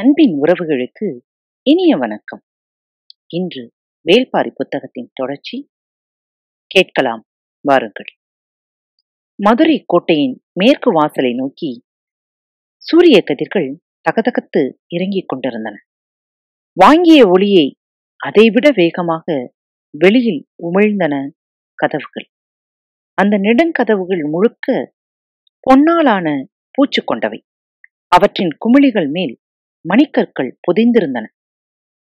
அன்பின் உறவுகளுக்கு இனிய வணக்கம் இன்று வேல்பாரி புத்தகத்தின் தொடர்ச்சி கேட்கலாம் வாருங்கள் மதுரை கோட்டையின் மேற்கு வாசலை நோக்கி சூரிய கதிர்கள் தகதகத்து இறங்கிக் கொண்டிருந்தன வாங்கிய ஒளியை அதைவிட வேகமாக வெளியில் உமிழ்ந்தன கதவுகள் அந்த நெடுங்கதவுகள் முழுக்க பொன்னாலான பூச்சு கொண்டவை அவற்றின் குமிழிகள் மேல் மணிக்கற்கள் புதைந்திருந்தன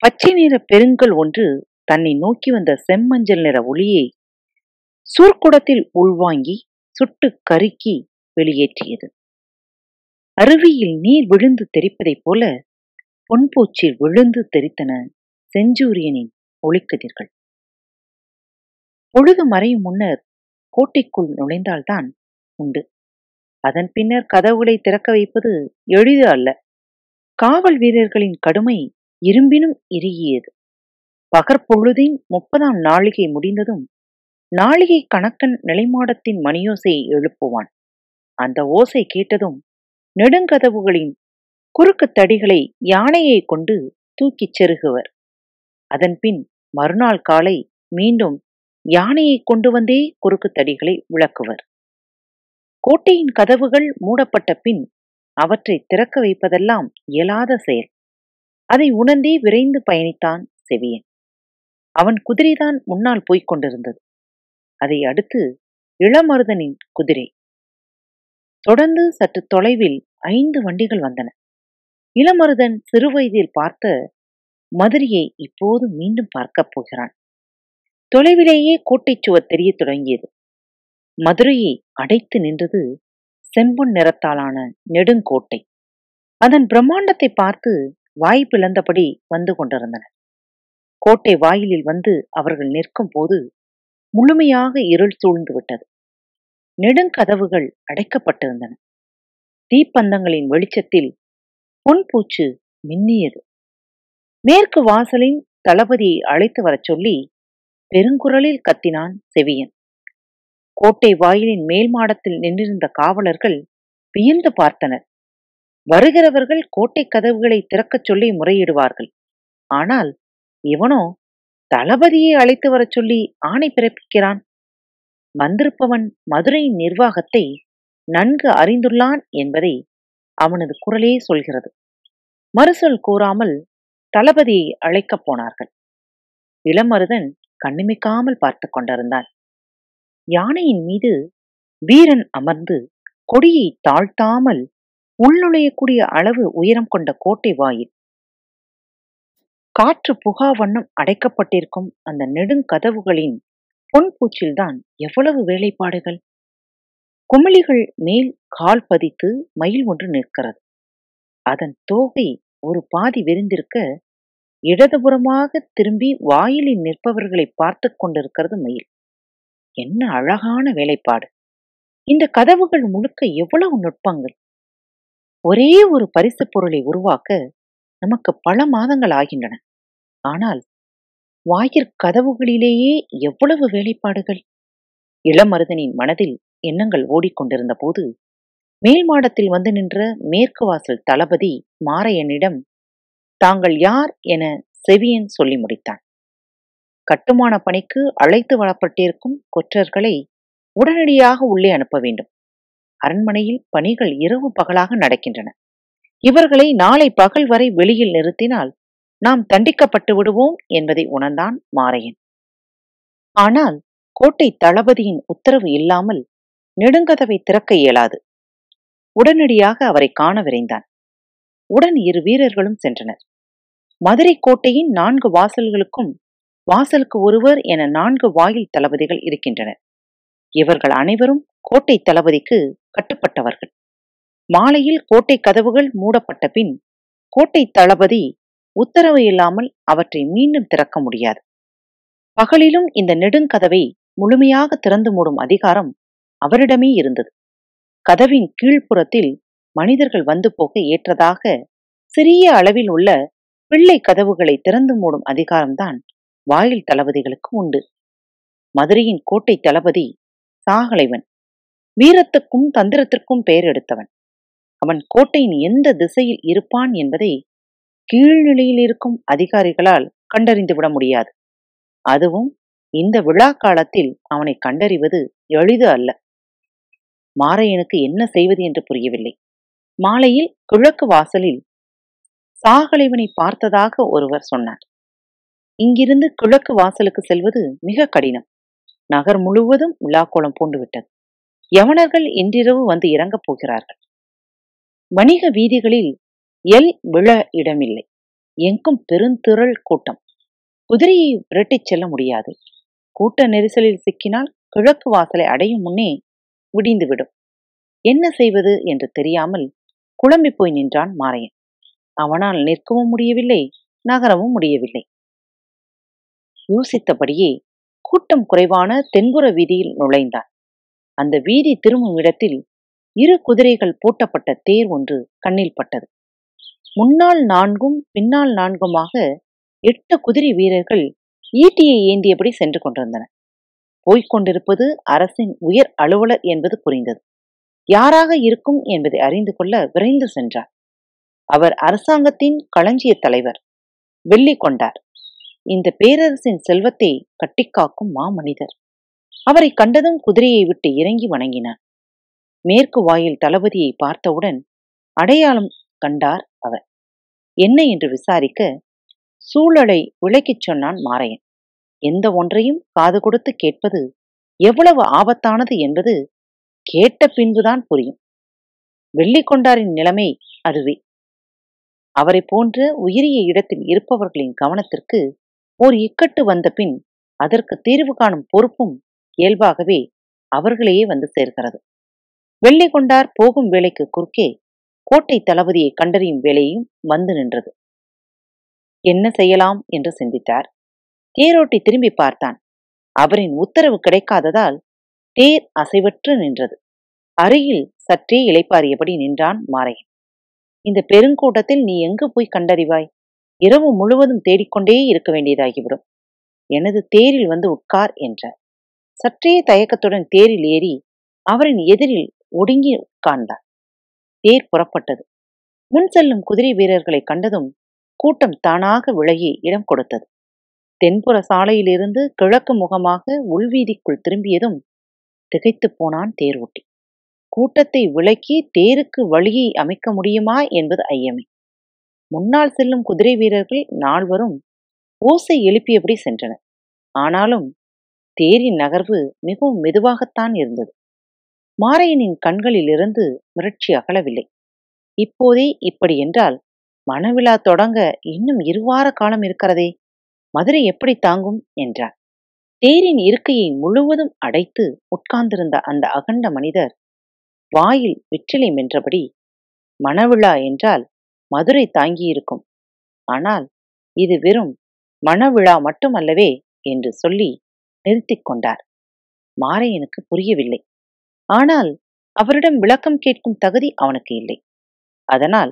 பச்சை நிற பெருங்கல் ஒன்று தன்னை நோக்கி வந்த செம்மஞ்சள் நிற ஒளியை சூர்க்குடத்தில் உள்வாங்கி சுட்டு கருக்கி வெளியேற்றியது அருவியில் நீர் விழுந்து தெரிப்பதைப் போல பொன்பூச்சில் விழுந்து தெரித்தன செஞ்சூரியனின் ஒளிக்கதிர்கள் பொழுது மறையும் முன்னர் கோட்டைக்குள் நுழைந்தால்தான் உண்டு அதன் பின்னர் கதவுகளை திறக்க வைப்பது எளிது அல்ல காவல் வீரர்களின் கடுமை இரும்பினும் இறுகியது பகற்பொழுதின் முப்பதாம் நாளிகை முடிந்ததும் நாளிகை கணக்கன் நிலைமாடத்தின் மணியோசையை எழுப்புவான் அந்த ஓசை கேட்டதும் நெடுங்கதவுகளின் குறுக்கு தடிகளை யானையை கொண்டு தூக்கிச் செருகுவர் அதன்பின் மறுநாள் காலை மீண்டும் யானையை கொண்டு வந்தே குறுக்கு தடிகளை விளக்குவர் கோட்டையின் கதவுகள் மூடப்பட்ட பின் அவற்றை திறக்க வைப்பதெல்லாம் இயலாத செயல் அதை உணர்ந்தே விரைந்து பயணித்தான் செவியன் அவன் குதிரைதான் முன்னால் போய்க் கொண்டிருந்தது அதை அடுத்து இளமருதனின் குதிரை தொடர்ந்து சற்று தொலைவில் ஐந்து வண்டிகள் வந்தன இளமருதன் சிறுவயதில் பார்த்த மதுரையை இப்போது மீண்டும் பார்க்கப் போகிறான் தொலைவிலேயே கோட்டைச்சுவர் தெரிய தொடங்கியது மதுரையை அடைத்து நின்றது செம்பொன் நிறத்தாலான நெடுங்கோட்டை அதன் பிரம்மாண்டத்தை பார்த்து வாய் பிளந்தபடி வந்து கொண்டிருந்தனர் கோட்டை வாயிலில் வந்து அவர்கள் நிற்கும் போது முழுமையாக இருள் சூழ்ந்து விட்டது நெடுங்கதவுகள் அடைக்கப்பட்டிருந்தன தீப்பந்தங்களின் வெளிச்சத்தில் பொன்பூச்சு மின்னியது மேற்கு வாசலின் தளபதியை அழைத்து வரச் சொல்லி பெருங்குரலில் கத்தினான் செவியன் கோட்டை வாயிலின் மேல் மாடத்தில் நின்றிருந்த காவலர்கள் வியந்து பார்த்தனர் வருகிறவர்கள் கோட்டை கதவுகளை திறக்கச் சொல்லி முறையிடுவார்கள் ஆனால் இவனோ தளபதியை அழைத்து வரச் சொல்லி ஆணை பிறப்பிக்கிறான் வந்திருப்பவன் மதுரையின் நிர்வாகத்தை நன்கு அறிந்துள்ளான் என்பதை அவனது குரலே சொல்கிறது மறுசொல் கூறாமல் தளபதியை அழைக்கப் போனார்கள் இளமருதன் கண்ணிமிக்காமல் பார்த்து கொண்டிருந்தான் யானையின் மீது வீரன் அமர்ந்து கொடியை தாழ்த்தாமல் உள்நுழையக்கூடிய அளவு உயரம் கொண்ட கோட்டை வாயில் காற்று புகா வண்ணம் அடைக்கப்பட்டிருக்கும் அந்த நெடுங்கதவுகளின் பொன்பூச்சில்தான் எவ்வளவு வேலைப்பாடுகள் குமிழிகள் மேல் கால் பதித்து மயில் ஒன்று நிற்கிறது அதன் தோகை ஒரு பாதி விரிந்திருக்க இடதுபுறமாக திரும்பி வாயிலில் நிற்பவர்களை பார்த்து கொண்டிருக்கிறது மயில் என்ன அழகான வேலைப்பாடு இந்த கதவுகள் முழுக்க எவ்வளவு நுட்பங்கள் ஒரே ஒரு பரிசு பொருளை உருவாக்க நமக்கு பல மாதங்கள் ஆகின்றன ஆனால் வாயிற்கதவுகளிலேயே எவ்வளவு வேலைப்பாடுகள் இளமருதனின் மனதில் எண்ணங்கள் ஓடிக்கொண்டிருந்த போது மேல் மாடத்தில் வந்து நின்ற மேற்கு வாசல் தளபதி மாரையனிடம் தாங்கள் யார் என செவியன் சொல்லி முடித்தான் கட்டுமான பணிக்கு அழைத்து வரப்பட்டிருக்கும் கொற்றர்களை உடனடியாக உள்ளே அனுப்ப வேண்டும் அரண்மனையில் பணிகள் இரவு பகலாக நடக்கின்றன இவர்களை நாளை பகல் வரை வெளியில் நிறுத்தினால் நாம் தண்டிக்கப்பட்டு விடுவோம் என்பதை உணர்ந்தான் மாரையன் ஆனால் கோட்டை தளபதியின் உத்தரவு இல்லாமல் நெடுங்கதவை திறக்க இயலாது உடனடியாக அவரை காண விரைந்தான் உடன் இரு வீரர்களும் சென்றனர் மதுரை கோட்டையின் நான்கு வாசல்களுக்கும் வாசலுக்கு ஒருவர் என நான்கு வாயில் தளபதிகள் இருக்கின்றனர் இவர்கள் அனைவரும் கோட்டை தளபதிக்கு கட்டுப்பட்டவர்கள் மாலையில் கோட்டை கதவுகள் மூடப்பட்ட பின் கோட்டை தளபதி உத்தரவு இல்லாமல் அவற்றை மீண்டும் திறக்க முடியாது பகலிலும் இந்த நெடுங்கதவை முழுமையாக திறந்து மூடும் அதிகாரம் அவரிடமே இருந்தது கதவின் கீழ்ப்புறத்தில் மனிதர்கள் வந்து போக ஏற்றதாக சிறிய அளவில் உள்ள பிள்ளை கதவுகளை திறந்து மூடும் அதிகாரம்தான் வாயில் தளபதிகளுக்கு உண்டு மதுரையின் கோட்டை தளபதி சாகலைவன் வீரத்துக்கும் தந்திரத்திற்கும் பெயர் எடுத்தவன் அவன் கோட்டையின் எந்த திசையில் இருப்பான் என்பதை கீழ்நிலையில் இருக்கும் அதிகாரிகளால் கண்டறிந்து விட முடியாது அதுவும் இந்த விழா காலத்தில் அவனை கண்டறிவது எளிது அல்ல மாரையனுக்கு என்ன செய்வது என்று புரியவில்லை மாலையில் கிழக்கு வாசலில் சாகலைவனை பார்த்ததாக ஒருவர் சொன்னார் இங்கிருந்து கிழக்கு வாசலுக்கு செல்வது மிக கடினம் நகர் முழுவதும் விழாக்கோளம் பூண்டுவிட்டது யவனர்கள் இன்றிரவு வந்து இறங்கப் போகிறார்கள் வணிக வீதிகளில் எல் விழ இடமில்லை எங்கும் பெருந்திரள் கூட்டம் குதிரையை விரட்டிச் செல்ல முடியாது கூட்ட நெரிசலில் சிக்கினால் கிழக்கு வாசலை அடையும் முன்னே விடிந்துவிடும் என்ன செய்வது என்று தெரியாமல் குழம்பி போய் நின்றான் மாரையன் அவனால் நிற்கவும் முடியவில்லை நகரவும் முடியவில்லை யோசித்தபடியே கூட்டம் குறைவான தென்புற வீதியில் நுழைந்தான் அந்த வீதி திரும்பும் இடத்தில் இரு குதிரைகள் பூட்டப்பட்ட தேர் ஒன்று கண்ணில் பட்டது முன்னால் நான்கும் பின்னால் நான்குமாக எட்டு குதிரை வீரர்கள் ஈட்டியை ஏந்தியபடி சென்று கொண்டிருந்தனர் போய்க் கொண்டிருப்பது அரசின் உயர் அலுவலர் என்பது புரிந்தது யாராக இருக்கும் என்பதை அறிந்து கொள்ள விரைந்து சென்றார் அவர் அரசாங்கத்தின் களஞ்சிய தலைவர் வெள்ளி கொண்டார் இந்த பேரரசின் செல்வத்தை கட்டிக்காக்கும் மாமனிதர் அவரை கண்டதும் குதிரையை விட்டு இறங்கி வணங்கினான் மேற்கு வாயில் தளபதியை பார்த்தவுடன் அடையாளம் கண்டார் அவர் என்ன என்று விசாரிக்க சூழலை விளக்கிச் சொன்னான் மாரையன் எந்த ஒன்றையும் காது கொடுத்து கேட்பது எவ்வளவு ஆபத்தானது என்பது கேட்ட பின்புதான் புரியும் வெள்ளிக்கொண்டாரின் நிலைமை அதுவே அவரை போன்ற உயரிய இடத்தில் இருப்பவர்களின் கவனத்திற்கு ஓர் இக்கட்டு வந்த பின் அதற்கு தீர்வு காணும் பொறுப்பும் இயல்பாகவே அவர்களையே வந்து சேர்கிறது வெள்ளை கொண்டார் போகும் வேலைக்கு குறுக்கே கோட்டை தளபதியை கண்டறியும் வேலையும் வந்து நின்றது என்ன செய்யலாம் என்று சிந்தித்தார் தேரோட்டி திரும்பி பார்த்தான் அவரின் உத்தரவு கிடைக்காததால் தேர் அசைவற்று நின்றது அருகில் சற்றே இளைப்பாறியபடி நின்றான் மாரையன் இந்த பெருங்கூட்டத்தில் நீ எங்கு போய் கண்டறிவாய் இரவு முழுவதும் தேடிக்கொண்டே இருக்க வேண்டியதாகிவிடும் எனது தேரில் வந்து உட்கார் என்றார் சற்றே தயக்கத்துடன் தேரில் ஏறி அவரின் எதிரில் ஒடுங்கி உட்கார்ந்தார் தேர் புறப்பட்டது முன் செல்லும் குதிரை வீரர்களை கண்டதும் கூட்டம் தானாக விலகி இடம் கொடுத்தது தென்புற சாலையிலிருந்து கிழக்கு முகமாக உள்வீதிக்குள் திரும்பியதும் திகைத்து போனான் தேர் ஓட்டி கூட்டத்தை விலக்கி தேருக்கு வழியை அமைக்க முடியுமா என்பது ஐயமே முன்னால் செல்லும் குதிரை வீரர்கள் நால்வரும் ஓசை எழுப்பியபடி சென்றனர் ஆனாலும் தேரின் நகர்வு மிகவும் மெதுவாகத்தான் இருந்தது மாரையனின் கண்களிலிருந்து மிரட்சி அகலவில்லை இப்போதே இப்படி என்றால் மணவிழா தொடங்க இன்னும் இருவார காலம் இருக்கிறதே மதுரை எப்படி தாங்கும் என்றார் தேரின் இருக்கையை முழுவதும் அடைத்து உட்கார்ந்திருந்த அந்த அகண்ட மனிதர் வாயில் வெற்றிலை மென்றபடி மணவிழா என்றால் மதுரை தாங்கியிருக்கும் ஆனால் இது வெறும் மனவிழா மட்டுமல்லவே என்று சொல்லி நிறுத்திக் கொண்டார் மாரையனுக்கு புரியவில்லை ஆனால் அவரிடம் விளக்கம் கேட்கும் தகுதி அவனுக்கு இல்லை அதனால்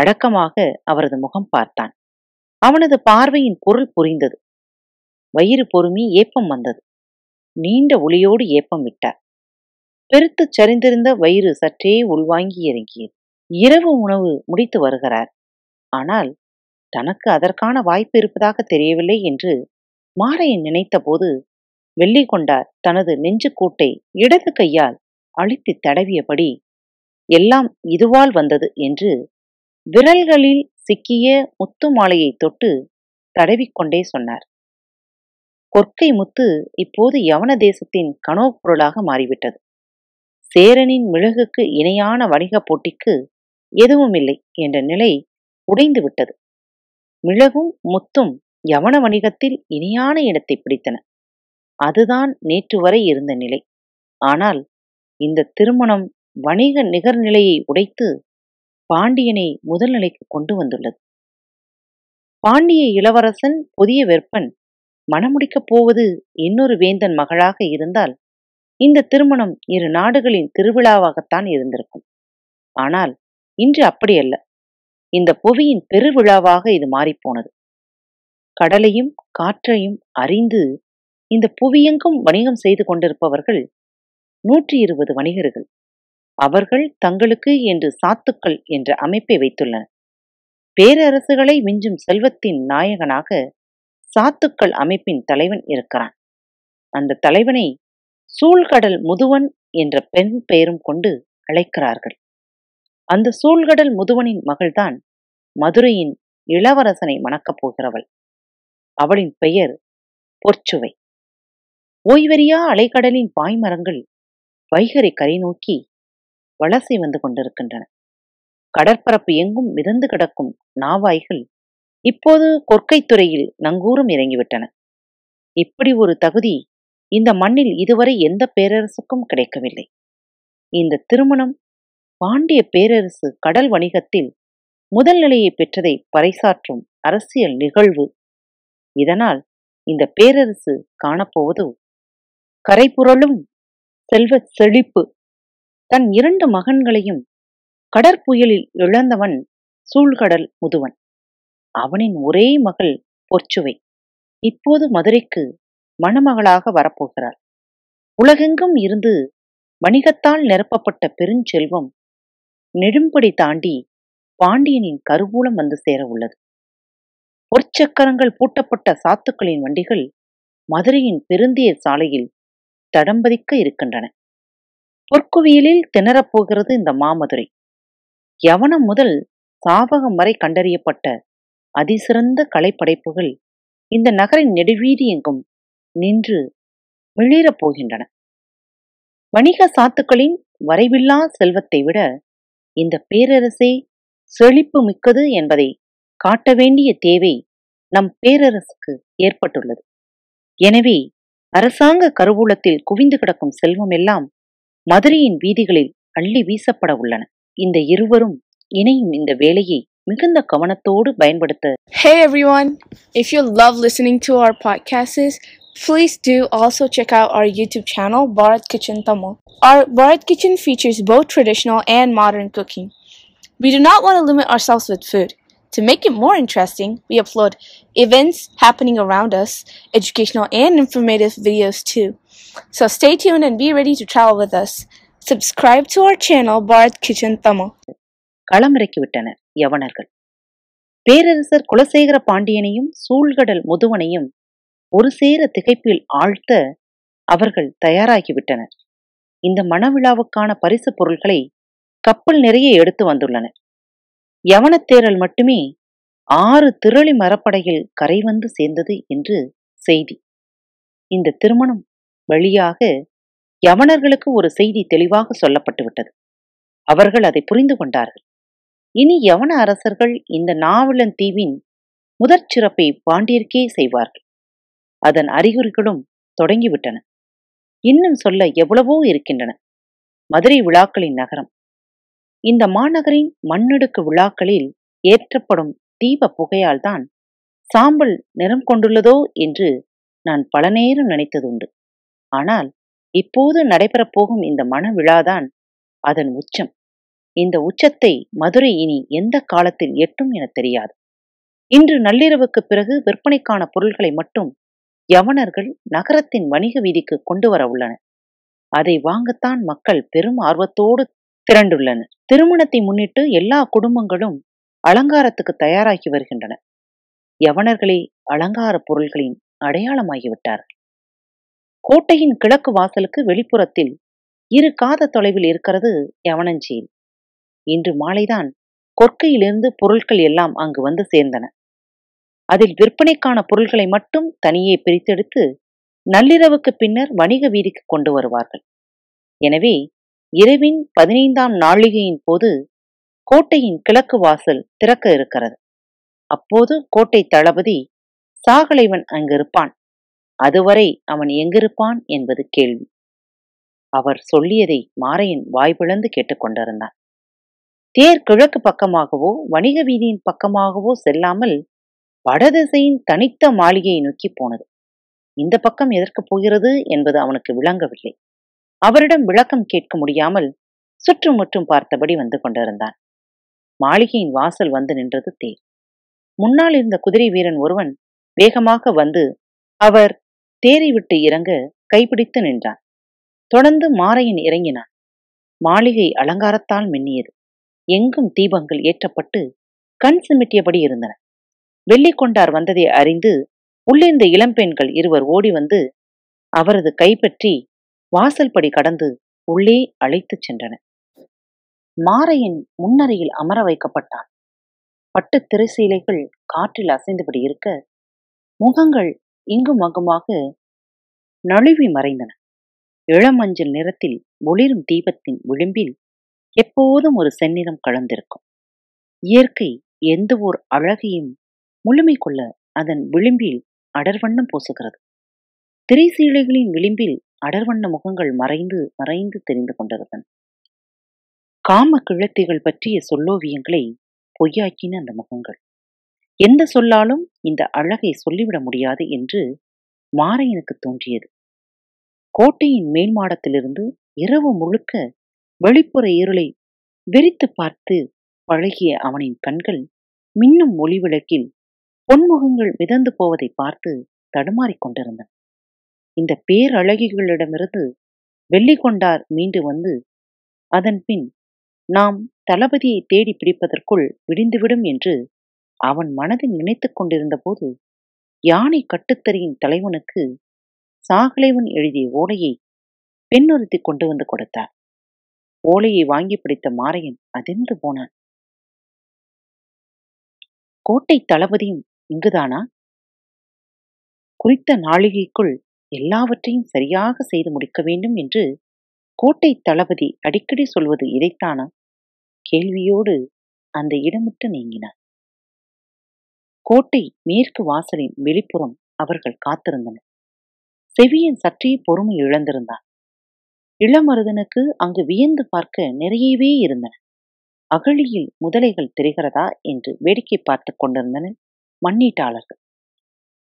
அடக்கமாக அவரது முகம் பார்த்தான் அவனது பார்வையின் பொருள் புரிந்தது வயிறு பொறுமி ஏப்பம் வந்தது நீண்ட ஒளியோடு ஏப்பம் விட்டார் பெருத்துச் சரிந்திருந்த வயிறு சற்றே உள்வாங்கி இறங்கியது இரவு உணவு முடித்து வருகிறார் ஆனால் தனக்கு அதற்கான வாய்ப்பு இருப்பதாக தெரியவில்லை என்று மாரையன் நினைத்தபோது கொண்டார் தனது நெஞ்சுக்கூட்டை இடது கையால் அழித்து தடவியபடி எல்லாம் இதுவால் வந்தது என்று விரல்களில் சிக்கிய முத்து மாலையை தொட்டு தடவிக்கொண்டே சொன்னார் கொற்கை முத்து இப்போது யவன தேசத்தின் கனவு பொருளாக மாறிவிட்டது சேரனின் மிளகுக்கு இணையான வணிகப் போட்டிக்கு எதுவும் இல்லை என்ற நிலை உடைந்து விட்டது மிளகும் முத்தும் யவன வணிகத்தில் இனியான இடத்தை பிடித்தன அதுதான் நேற்று வரை இருந்த நிலை ஆனால் இந்த திருமணம் வணிக நிகர்நிலையை உடைத்து பாண்டியனை முதல் நிலைக்கு கொண்டு வந்துள்ளது பாண்டிய இளவரசன் புதிய வெப்பன் மணமுடிக்கப் போவது இன்னொரு வேந்தன் மகளாக இருந்தால் இந்த திருமணம் இரு நாடுகளின் திருவிழாவாகத்தான் இருந்திருக்கும் ஆனால் இன்று அப்படியல்ல இந்த புவியின் பெருவிழாவாக இது மாறிப்போனது கடலையும் காற்றையும் அறிந்து இந்த புவியெங்கும் வணிகம் செய்து கொண்டிருப்பவர்கள் நூற்றி இருபது வணிகர்கள் அவர்கள் தங்களுக்கு என்று சாத்துக்கள் என்ற அமைப்பை வைத்துள்ளனர் பேரரசுகளை மிஞ்சும் செல்வத்தின் நாயகனாக சாத்துக்கள் அமைப்பின் தலைவன் இருக்கிறான் அந்த தலைவனை சூழ்கடல் முதுவன் என்ற பெண் பெயரும் கொண்டு அழைக்கிறார்கள் அந்த சூழ்கடல் முதுவனின் மகள்தான் மதுரையின் இளவரசனை மணக்கப் போகிறவள் அவளின் பெயர் பொற்சுவை ஓய்வெறியா அலைக்கடலின் பாய்மரங்கள் வைகரை கரை நோக்கி வலசை வந்து கொண்டிருக்கின்றன கடற்பரப்பு எங்கும் மிதந்து கிடக்கும் நாவாய்கள் இப்போது கொற்கைத்துறையில் நங்கூரம் இறங்கிவிட்டன இப்படி ஒரு தகுதி இந்த மண்ணில் இதுவரை எந்த பேரரசுக்கும் கிடைக்கவில்லை இந்த திருமணம் பாண்டிய பேரரசு கடல் வணிகத்தில் முதல் நிலையை பெற்றதை பறைசாற்றும் அரசியல் நிகழ்வு இதனால் இந்த பேரரசு காணப்போவது கரைபுரளும் செல்வ செழிப்பு தன் இரண்டு மகன்களையும் கடற்புயலில் இழந்தவன் சூழ்கடல் முதுவன் அவனின் ஒரே மகள் பொற்சுவை இப்போது மதுரைக்கு மணமகளாக வரப்போகிறாள் உலகெங்கும் இருந்து வணிகத்தால் நிரப்பப்பட்ட பெருஞ்செல்வம் நெடும்படி தாண்டி பாண்டியனின் கருவூலம் வந்து சேர உள்ளது பொற்சக்கரங்கள் பூட்டப்பட்ட சாத்துக்களின் வண்டிகள் மதுரையின் பெருந்திய சாலையில் தடம்பதிக்க இருக்கின்றன பொற்குவியலில் திணறப்போகிறது இந்த மாமதுரை யவனம் முதல் சாவகம் வரை கண்டறியப்பட்ட அதிசிறந்த கலைப்படைப்புகள் இந்த நகரின் நெடுவீதி எங்கும் நின்று மிளிரப் போகின்றன வணிக சாத்துக்களின் வரைவில்லா செல்வத்தை விட இந்த பேரரசே செழிப்பு மிக்கது என்பதை காட்ட வேண்டிய தேவை நம் பேரரசுக்கு ஏற்பட்டுள்ளது எனவே அரசாங்க கருவூலத்தில் குவிந்து கிடக்கும் செல்வம் எல்லாம் மதுரையின் வீதிகளில் அள்ளி வீசப்பட உள்ளன இந்த இருவரும் இணையும் இந்த வேலையை மிகுந்த கவனத்தோடு பயன்படுத்த Hey everyone! If you love listening to our podcast Please do also check out our YouTube channel, Bharat Kitchen Tamil. Our Bharat Kitchen features both traditional and modern cooking. We do not want to limit ourselves with food. To make it more interesting, we upload events happening around us, educational and informative videos too. So stay tuned and be ready to travel with us. Subscribe to our channel, Bharat Kitchen Tamil. பேரரசர் குலசேகர பாண்டியனையும் சூழ்கடல் முதுவனையும் ஒரு சேர திகைப்பில் ஆழ்த்த அவர்கள் தயாராகிவிட்டனர் இந்த மனவிழாவுக்கான பரிசு பொருள்களை கப்பல் நிறைய எடுத்து வந்துள்ளனர் யவனத்தேரல் மட்டுமே ஆறு திரளி மரப்படையில் கரை வந்து சேர்ந்தது என்று செய்தி இந்த திருமணம் வழியாக யவனர்களுக்கு ஒரு செய்தி தெளிவாக சொல்லப்பட்டுவிட்டது அவர்கள் அதை புரிந்து கொண்டார்கள் இனி யவன அரசர்கள் இந்த நாவலன் தீவின் முதற் சிறப்பை பாண்டியர்க்கே செய்வார்கள் அதன் அறிகுறிகளும் தொடங்கிவிட்டன இன்னும் சொல்ல எவ்வளவோ இருக்கின்றன மதுரை விழாக்களின் நகரம் இந்த மாநகரின் மண்ணடுக்கு விழாக்களில் ஏற்றப்படும் தீப புகையால்தான் சாம்பல் நிறம் கொண்டுள்ளதோ என்று நான் பல நேரம் நினைத்ததுண்டு ஆனால் இப்போது நடைபெறப் போகும் இந்த மன விழாதான் அதன் உச்சம் இந்த உச்சத்தை மதுரை இனி எந்த காலத்தில் எட்டும் என தெரியாது இன்று நள்ளிரவுக்கு பிறகு விற்பனைக்கான பொருள்களை மட்டும் யவனர்கள் நகரத்தின் வணிக வீதிக்கு கொண்டு வர உள்ளனர் அதை வாங்கத்தான் மக்கள் பெரும் ஆர்வத்தோடு திரண்டுள்ளனர் திருமணத்தை முன்னிட்டு எல்லா குடும்பங்களும் அலங்காரத்துக்கு தயாராகி வருகின்றன யவனர்களே அலங்கார பொருள்களின் அடையாளமாகிவிட்டார் கோட்டையின் கிழக்கு வாசலுக்கு வெளிப்புறத்தில் இரு காத தொலைவில் இருக்கிறது யவனஞ்சேரி இன்று மாலைதான் கொற்கையிலிருந்து பொருட்கள் எல்லாம் அங்கு வந்து சேர்ந்தன அதில் விற்பனைக்கான பொருள்களை மட்டும் தனியே பிரித்தெடுத்து நள்ளிரவுக்கு பின்னர் வணிக வீதிக்கு கொண்டு வருவார்கள் எனவே இரவின் பதினைந்தாம் நாளிகையின் போது கோட்டையின் கிழக்கு வாசல் திறக்க இருக்கிறது அப்போது கோட்டை தளபதி சாகலைவன் அங்கிருப்பான் அதுவரை அவன் எங்கிருப்பான் என்பது கேள்வி அவர் சொல்லியதை மாரையன் வாய்ப்பிழந்து கேட்டுக்கொண்டிருந்தான் தேர் கிழக்கு பக்கமாகவோ வணிக வீதியின் பக்கமாகவோ செல்லாமல் வடதிசையின் தனித்த மாளிகையை நோக்கி போனது இந்த பக்கம் எதற்கு போகிறது என்பது அவனுக்கு விளங்கவில்லை அவரிடம் விளக்கம் கேட்க முடியாமல் சுற்றுமுற்றும் பார்த்தபடி வந்து கொண்டிருந்தான் மாளிகையின் வாசல் வந்து நின்றது தேர் முன்னால் இருந்த குதிரை வீரன் ஒருவன் வேகமாக வந்து அவர் தேரை விட்டு இறங்க கைப்பிடித்து நின்றான் தொடர்ந்து மாறையின் இறங்கினான் மாளிகை அலங்காரத்தால் மின்னியது எங்கும் தீபங்கள் ஏற்றப்பட்டு கண் சிமிட்டியபடி இருந்தன வெள்ளிக்கொண்டார் வந்ததை அறிந்து உள்ளிருந்த இளம்பெண்கள் இருவர் ஓடி வந்து அவரது கைப்பற்றி வாசல்படி கடந்து உள்ளே அழைத்துச் சென்றன மாரையின் முன்னறையில் அமர வைக்கப்பட்டான் பட்டு திரைசீலைகள் காற்றில் அசைந்தபடி இருக்க முகங்கள் இங்கும் அங்குமாக நழுவி மறைந்தன இளமஞ்சள் நிறத்தில் ஒளிரும் தீபத்தின் விளிம்பில் எப்போதும் ஒரு செந்நிறம் கலந்திருக்கும் இயற்கை எந்த ஓர் அழகையும் முழுமை கொள்ள அதன் விளிம்பில் அடர்வண்ணம் பூசுகிறது திரை சீலைகளின் விளிம்பில் அடர்வண்ண முகங்கள் மறைந்து மறைந்து தெரிந்து கொண்டிருந்தன காம கிழத்திகள் பற்றிய சொல்லோவியங்களை பொய்யாக்கின அந்த முகங்கள் எந்த சொல்லாலும் இந்த அழகை சொல்லிவிட முடியாது என்று மாரையனுக்கு தோன்றியது கோட்டையின் மேல் மாடத்திலிருந்து இரவு முழுக்க வெளிப்புற இருளை விரித்து பார்த்து பழகிய அவனின் கண்கள் மின்னும் ஒளி விளக்கில் பொன்முகங்கள் மிதந்து போவதை பார்த்து தடுமாறிக் கொண்டிருந்தன இந்த பேரழகிகளிடமிருந்து கொண்டார் மீண்டு வந்து அதன் பின் நாம் தளபதியை தேடி பிடிப்பதற்குள் விடிந்துவிடும் என்று அவன் மனதில் நினைத்து கொண்டிருந்த போது யானை கட்டுத்தறியின் தலைவனுக்கு சாகலைவன் எழுதிய ஓலையை பெண்ணுறுத்தி கொண்டு வந்து கொடுத்தார் ஓலையை வாங்கி பிடித்த மாரையன் அதிர்ந்து போனான் கோட்டை தளபதியும் இங்குதானா குறித்த நாளிகைக்குள் எல்லாவற்றையும் சரியாக செய்து முடிக்க வேண்டும் என்று கோட்டை தளபதி அடிக்கடி சொல்வது இதைத்தானா கேள்வியோடு அந்த இடமிட்டு நீங்கினார் கோட்டை மேற்கு வாசலின் வெளிப்புறம் அவர்கள் காத்திருந்தனர் செவியன் சற்றே பொறுமை இழந்திருந்தான் இளமருதனுக்கு அங்கு வியந்து பார்க்க நிறையவே இருந்தன அகழியில் முதலைகள் தெரிகிறதா என்று வேடிக்கை பார்த்து கொண்டிருந்தனர் மண்ணீட்டாளர்கள்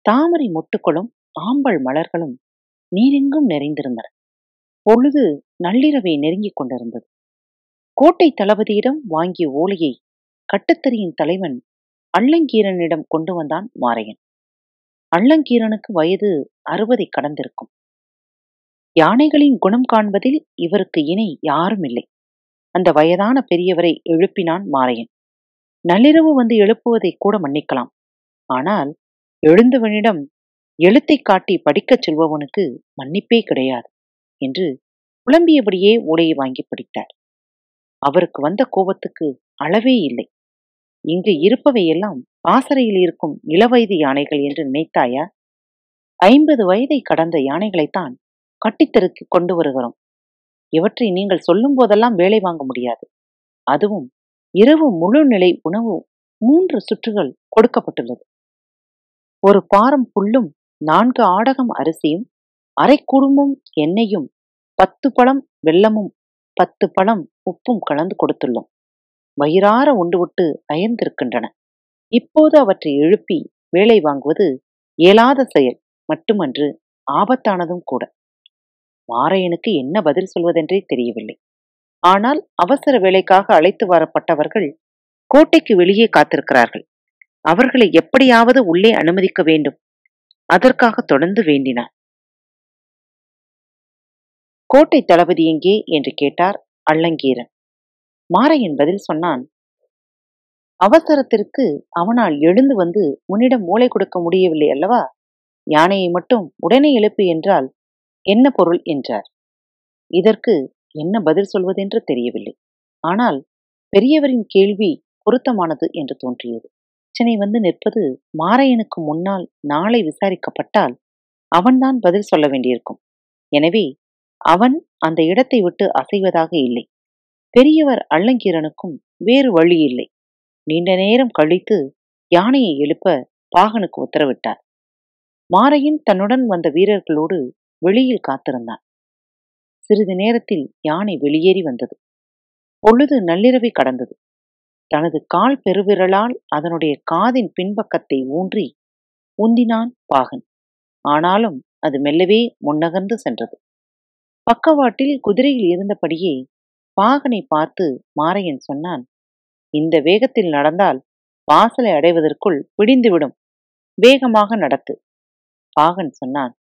தாமரை மொட்டுக்களும் ஆம்பல் மலர்களும் நீரெங்கும் நிறைந்திருந்தன பொழுது நள்ளிரவை நெருங்கிக் கொண்டிருந்தது கோட்டை தளபதியிடம் வாங்கிய ஓலையை கட்டுத்தறியின் தலைவன் அள்ளங்கீரனிடம் கொண்டு வந்தான் மாரையன் அள்ளங்கீரனுக்கு வயது அறுபதை கடந்திருக்கும் யானைகளின் குணம் காண்பதில் இவருக்கு இணை யாரும் இல்லை அந்த வயதான பெரியவரை எழுப்பினான் மாரையன் நள்ளிரவு வந்து எழுப்புவதை கூட மன்னிக்கலாம் ஆனால் எழுந்தவனிடம் எழுத்தை காட்டி படிக்கச் சொல்பவனுக்கு மன்னிப்பே கிடையாது என்று புலம்பியபடியே ஓலையை வாங்கி படித்தார் அவருக்கு வந்த கோபத்துக்கு அளவே இல்லை இங்கு இருப்பவையெல்லாம் பாசறையில் இருக்கும் இளவயது யானைகள் என்று நினைத்தாயா ஐம்பது வயதை கடந்த யானைகளைத்தான் கட்டித்தருக்கு கொண்டு வருகிறோம் இவற்றை நீங்கள் சொல்லும் போதெல்லாம் வேலை வாங்க முடியாது அதுவும் இரவு முழு நிலை உணவு மூன்று சுற்றுகள் கொடுக்கப்பட்டுள்ளது ஒரு பாரம் புல்லும் நான்கு ஆடகம் அரிசியும் அரை குடும்பம் எண்ணெயும் பத்து பழம் வெள்ளமும் பத்து பழம் உப்பும் கலந்து கொடுத்துள்ளோம் வயிறார உண்டு விட்டு அயர்ந்திருக்கின்றன இப்போது அவற்றை எழுப்பி வேலை வாங்குவது இயலாத செயல் மட்டுமன்று ஆபத்தானதும் கூட மாரையனுக்கு என்ன பதில் சொல்வதென்றே தெரியவில்லை ஆனால் அவசர வேலைக்காக அழைத்து வரப்பட்டவர்கள் கோட்டைக்கு வெளியே காத்திருக்கிறார்கள் அவர்களை எப்படியாவது உள்ளே அனுமதிக்க வேண்டும் அதற்காக தொடர்ந்து வேண்டினான் கோட்டை தளபதி எங்கே என்று கேட்டார் அள்ளங்கீரன் மாரையன் பதில் சொன்னான் அவசரத்திற்கு அவனால் எழுந்து வந்து உன்னிடம் மூளை கொடுக்க முடியவில்லை அல்லவா யானையை மட்டும் உடனே எழுப்பு என்றால் என்ன பொருள் என்றார் இதற்கு என்ன பதில் சொல்வதென்று தெரியவில்லை ஆனால் பெரியவரின் கேள்வி பொருத்தமானது என்று தோன்றியது பிரச்சனை வந்து நிற்பது மாரையனுக்கு முன்னால் நாளை விசாரிக்கப்பட்டால் அவன்தான் பதில் சொல்ல வேண்டியிருக்கும் எனவே அவன் அந்த இடத்தை விட்டு அசைவதாக இல்லை பெரியவர் அள்ளங்கீரனுக்கும் வேறு வழி இல்லை நீண்ட நேரம் கழித்து யானையை எழுப்ப பாகனுக்கு உத்தரவிட்டார் மாரையின் தன்னுடன் வந்த வீரர்களோடு வெளியில் காத்திருந்தான் சிறிது நேரத்தில் யானை வெளியேறி வந்தது பொழுது நள்ளிரவை கடந்தது தனது கால் பெருவிரலால் அதனுடைய காதின் பின்பக்கத்தை ஊன்றி உந்தினான் பாகன் ஆனாலும் அது மெல்லவே முன்னகர்ந்து சென்றது பக்கவாட்டில் குதிரையில் இருந்தபடியே பாகனை பார்த்து மாரையன் சொன்னான் இந்த வேகத்தில் நடந்தால் வாசலை அடைவதற்குள் பிடிந்துவிடும் வேகமாக நடத்து பாகன் சொன்னான்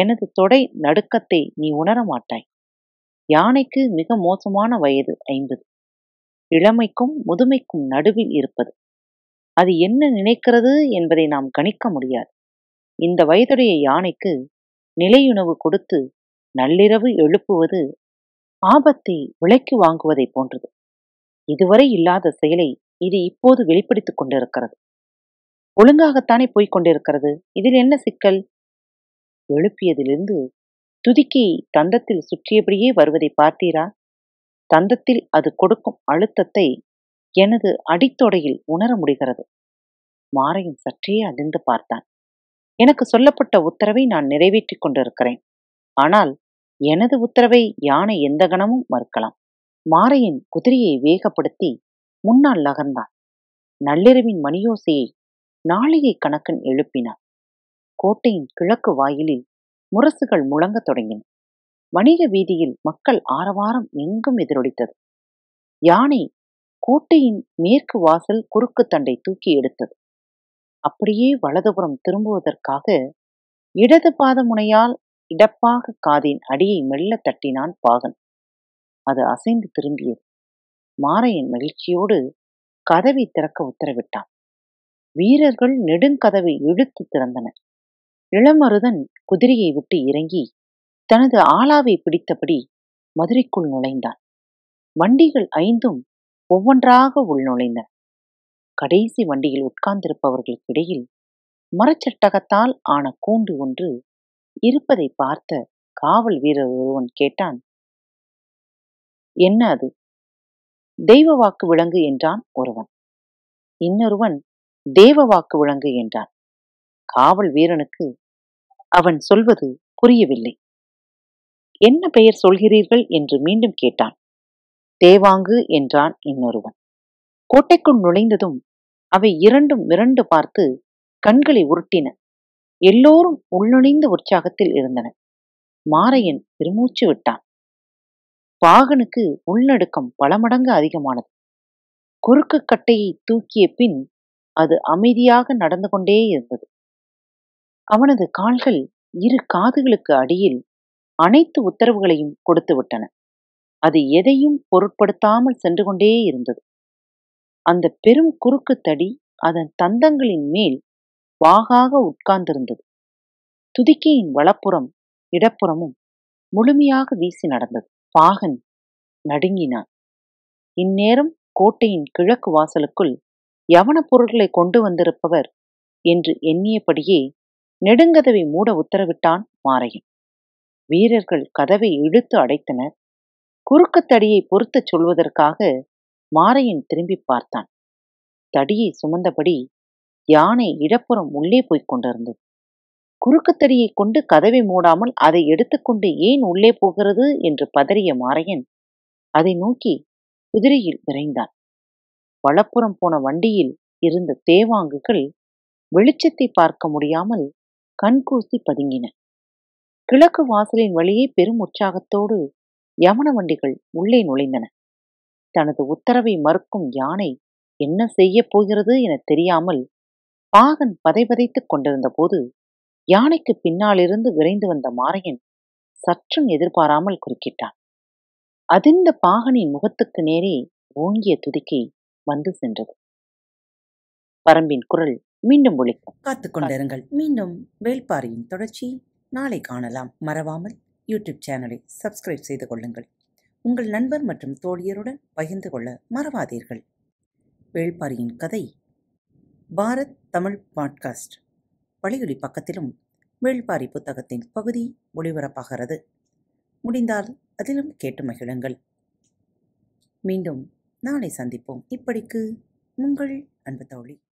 எனது தொடை நடுக்கத்தை நீ உணர மாட்டாய் யானைக்கு மிக மோசமான வயது ஐம்பது இளமைக்கும் முதுமைக்கும் நடுவில் இருப்பது அது என்ன நினைக்கிறது என்பதை நாம் கணிக்க முடியாது இந்த வயதுடைய யானைக்கு நிலையுணவு கொடுத்து நள்ளிரவு எழுப்புவது ஆபத்தை விலைக்கு வாங்குவதை போன்றது இதுவரை இல்லாத செயலை இது இப்போது வெளிப்படுத்திக் கொண்டிருக்கிறது ஒழுங்காகத்தானே போய்க் கொண்டிருக்கிறது இதில் என்ன சிக்கல் எழுப்பியதிலிருந்து துதிக்கை தந்தத்தில் சுற்றியபடியே வருவதை பார்த்தீரா தந்தத்தில் அது கொடுக்கும் அழுத்தத்தை எனது அடித்தொடையில் உணர முடிகிறது மாரையும் சற்றே அதிர்ந்து பார்த்தான் எனக்கு சொல்லப்பட்ட உத்தரவை நான் நிறைவேற்றிக் கொண்டிருக்கிறேன் ஆனால் எனது உத்தரவை யானை எந்த கணமும் மறுக்கலாம் மாரையின் குதிரையை வேகப்படுத்தி முன்னால் நகர்ந்தான் நள்ளிரவின் மணியோசையை நாளிகை கணக்கன் எழுப்பினான் கோட்டையின் கிழக்கு வாயிலில் முரசுகள் முழங்கத் தொடங்கின வணிக வீதியில் மக்கள் ஆரவாரம் எங்கும் எதிரொலித்தது யானை கோட்டையின் மேற்கு வாசல் குறுக்கு தண்டை தூக்கி எடுத்தது அப்படியே வலதுபுறம் திரும்புவதற்காக இடது பாத முனையால் இடப்பாக காதின் அடியை மெல்ல தட்டினான் பாகன் அது அசைந்து திரும்பியது மாறையின் மகிழ்ச்சியோடு கதவை திறக்க உத்தரவிட்டான் வீரர்கள் நெடுங்கதவை இழுத்து திறந்தனர் இளமருதன் குதிரையை விட்டு இறங்கி தனது ஆளாவை பிடித்தபடி மதுரைக்குள் நுழைந்தான் வண்டிகள் ஐந்தும் ஒவ்வொன்றாக உள்நுழைந்தன கடைசி வண்டியில் உட்கார்ந்திருப்பவர்களுக்கிடையில் மரச்சட்டகத்தால் ஆன கூண்டு ஒன்று இருப்பதை பார்த்த காவல் வீரர் ஒருவன் கேட்டான் என்ன அது தெய்வ வாக்கு விலங்கு என்றான் ஒருவன் இன்னொருவன் தேவ வாக்கு விலங்கு என்றான் காவல் வீரனுக்கு அவன் சொல்வது புரியவில்லை என்ன பெயர் சொல்கிறீர்கள் என்று மீண்டும் கேட்டான் தேவாங்கு என்றான் இன்னொருவன் கோட்டைக்குள் நுழைந்ததும் அவை இரண்டும் மிரண்டு பார்த்து கண்களை உருட்டின எல்லோரும் உள்நுழைந்த உற்சாகத்தில் இருந்தன மாரையன் பெருமூச்சு விட்டான் பாகனுக்கு உள்நடுக்கம் பல மடங்கு அதிகமானது குறுக்கு கட்டையை தூக்கிய பின் அது அமைதியாக நடந்து கொண்டே இருந்தது அவனது கால்கள் இரு காதுகளுக்கு அடியில் அனைத்து உத்தரவுகளையும் கொடுத்து விட்டன அது எதையும் பொருட்படுத்தாமல் சென்று கொண்டே இருந்தது அந்த பெரும் குறுக்கு தடி அதன் தந்தங்களின் மேல் வாகாக உட்கார்ந்திருந்தது துதிக்கையின் வலப்புறம் இடப்புறமும் முழுமையாக வீசி நடந்தது பாகன் நடுங்கினான் இந்நேரம் கோட்டையின் கிழக்கு வாசலுக்குள் யவன பொருட்களை கொண்டு வந்திருப்பவர் என்று எண்ணியபடியே நெடுங்கதவை மூட உத்தரவிட்டான் மாரையன் வீரர்கள் கதவை இழுத்து அடைத்தனர் குறுக்கு தடியை பொருத்தச் சொல்வதற்காக மாரையன் திரும்பி பார்த்தான் தடியை சுமந்தபடி யானை இடப்புறம் உள்ளே போய்க் கொண்டிருந்தது குறுக்கு தடியை கொண்டு கதவை மூடாமல் அதை எடுத்துக்கொண்டு ஏன் உள்ளே போகிறது என்று பதறிய மாரையன் அதை நோக்கி குதிரையில் விரைந்தான் வலப்புறம் போன வண்டியில் இருந்த தேவாங்குகள் வெளிச்சத்தை பார்க்க முடியாமல் கண்கூசி பதுங்கின கிழக்கு வாசலின் வழியே பெரும் உற்சாகத்தோடு யமன வண்டிகள் உள்ளே நுழைந்தன தனது உத்தரவை மறுக்கும் யானை என்ன செய்ய போகிறது என தெரியாமல் பாகன் பதைபதைத்துக் கொண்டிருந்த போது யானைக்கு பின்னாலிருந்து விரைந்து வந்த மாரையன் சற்றும் எதிர்பாராமல் குறுக்கிட்டான் அதிர்ந்த பாகனின் முகத்துக்கு நேரே ஓங்கிய துதிக்கை வந்து சென்றது பரம்பின் குரல் மீண்டும் ஒழிக்கும் காத்துக்கொண்டிருங்கள் மீண்டும் வேள்பாரியின் தொடர்ச்சி நாளை காணலாம் மறவாமல் யூடியூப் சேனலை சப்ஸ்கிரைப் செய்து கொள்ளுங்கள் உங்கள் நண்பர் மற்றும் தோழியருடன் பகிர்ந்து கொள்ள மறவாதீர்கள் வேள்பாரியின் கதை பாரத் தமிழ் பாட்காஸ்ட் வலியுலி பக்கத்திலும் வேள்பாரி புத்தகத்தின் பகுதி ஒளிபரப்பாகிறது முடிந்தால் அதிலும் கேட்டு மகிழுங்கள் மீண்டும் நாளை சந்திப்போம் இப்படிக்கு உங்கள் அன்பு தோழி